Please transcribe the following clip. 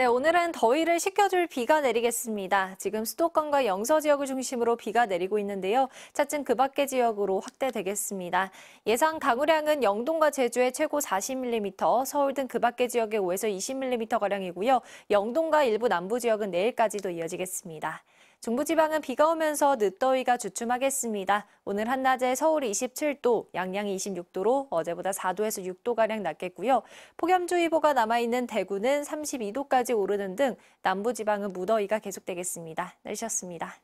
네, 오늘은 더위를 식혀줄 비가 내리겠습니다. 지금 수도권과 영서 지역을 중심으로 비가 내리고 있는데요. 차츰 그 밖의 지역으로 확대되겠습니다. 예상 강우량은 영동과 제주에 최고 40mm, 서울 등 그 밖의 지역에 5에서 20mm가량이고요. 영동과 일부 남부 지역은 내일까지도 이어지겠습니다. 중부지방은 비가 오면서 늦더위가 주춤하겠습니다. 오늘 한낮에 서울이 27도, 양양이 26도로 어제보다 4도에서 6도가량 낮겠고요. 폭염주의보가 남아있는 대구는 32도까지 오르는 등 남부지방은 무더위가 계속되겠습니다. 날씨였습니다.